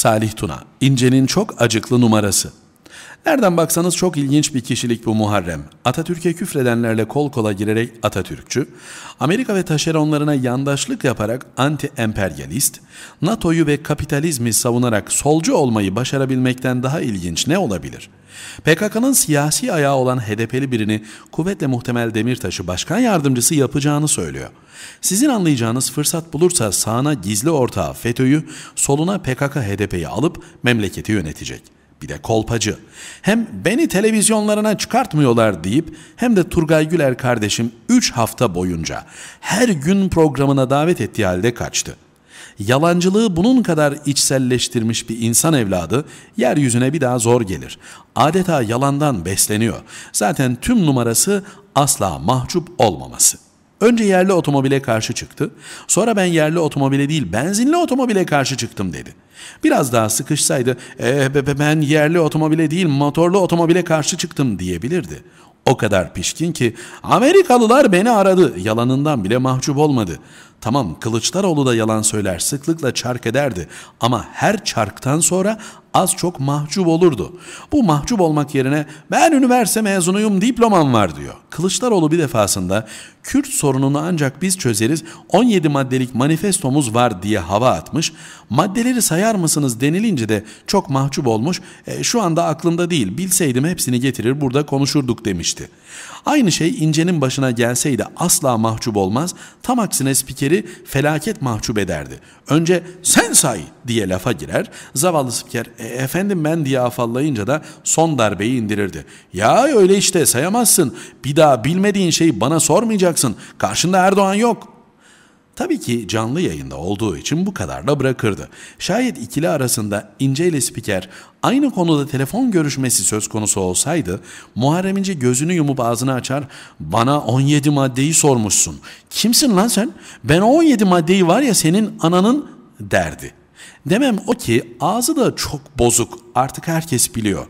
Salih Tuna, İnce'nin çok acıklı numarası. Nereden baksanız çok ilginç bir kişilik bu Muharrem. Atatürk'e küfredenlerle kol kola girerek Atatürkçü, Amerika ve taşeronlarına yandaşlık yaparak anti-emperyalist, NATO'yu ve kapitalizmi savunarak solcu olmayı başarabilmekten daha ilginç ne olabilir? PKK'nın siyasi ayağı olan HDP'li birini kuvvetle muhtemel Demirtaş'ı başkan yardımcısı yapacağını söylüyor. Sizin anlayacağınız fırsat bulursa sağına gizli ortağı FETÖ'yü, soluna PKK HDP'yi alıp memleketi yönetecek.'' bir de kolpacı. Hem beni televizyonlarına çıkartmıyorlar deyip hem de Turgay Güler kardeşim 3 hafta boyunca her gün programına davet ettiği halde kaçtı. Yalancılığı bunun kadar içselleştirmiş bir insan evladı yeryüzüne bir daha zor gelir. Adeta yalandan besleniyor. Zaten tüm numarası asla mahcup olmaması.'' Önce yerli otomobile karşı çıktı. Sonra ben yerli otomobile değil benzinli otomobile karşı çıktım dedi. Biraz daha sıkışsaydı e, ben yerli otomobile değil motorlu otomobile karşı çıktım diyebilirdi. O kadar pişkin ki Amerikalılar beni aradı yalanından bile mahcup olmadı. Tamam Kılıçdaroğlu da yalan söyler, sıklıkla çark ederdi ama her çarktan sonra az çok mahcup olurdu. Bu mahcup olmak yerine ben üniversite mezunuyum diplomam var diyor. Kılıçdaroğlu bir defasında Kürt sorununu ancak biz çözeriz 17 maddelik manifestomuz var diye hava atmış. Maddeleri sayar mısınız denilince de çok mahcup olmuş e, şu anda aklımda değil bilseydim hepsini getirir burada konuşurduk demişti. Aynı şey İnce'nin başına gelseydi asla mahcup olmaz tam aksine spikeri müminleri felaket mahcup ederdi. Önce sen say diye lafa girer, zavallı spiker e, efendim ben diye afallayınca da son darbeyi indirirdi. Ya öyle işte sayamazsın, bir daha bilmediğin şeyi bana sormayacaksın, karşında Erdoğan yok.'' Tabii ki canlı yayında olduğu için bu kadarla bırakırdı. Şayet ikili arasında İnce ile Spiker aynı konuda telefon görüşmesi söz konusu olsaydı Muharrem İnce gözünü yumup ağzını açar bana 17 maddeyi sormuşsun. Kimsin lan sen? Ben 17 maddeyi var ya senin ananın derdi. Demem o ki ağzı da çok bozuk artık herkes biliyor.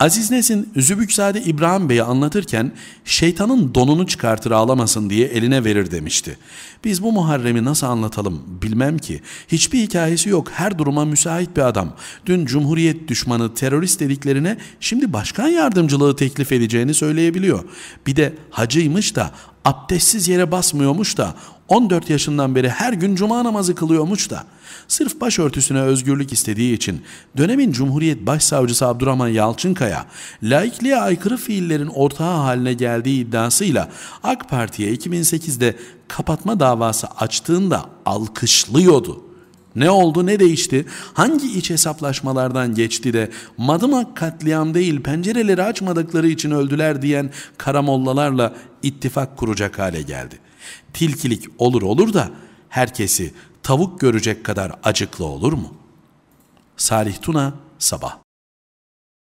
Aziz Nesin Zübükzade İbrahim Bey'i anlatırken şeytanın donunu çıkartır ağlamasın diye eline verir demişti. Biz bu Muharrem'i nasıl anlatalım bilmem ki. Hiçbir hikayesi yok her duruma müsait bir adam. Dün Cumhuriyet düşmanı terörist dediklerine şimdi başkan yardımcılığı teklif edeceğini söyleyebiliyor. Bir de hacıymış da abdestsiz yere basmıyormuş da 14 yaşından beri her gün cuma namazı kılıyormuş da sırf başörtüsüne özgürlük istediği için dönemin Cumhuriyet Başsavcısı Abdurrahman Yalçınkaya laikliğe aykırı fiillerin ortağı haline geldiği iddiasıyla AK Parti'ye 2008'de kapatma davası açtığında alkışlıyordu. Ne oldu ne değişti? Hangi iç hesaplaşmalardan geçti de Madımak katliam değil pencereleri açmadıkları için öldüler diyen karamollalarla ittifak kuracak hale geldi. Tilkilik olur olur da herkesi tavuk görecek kadar acıklı olur mu? Salih Tuna Sabah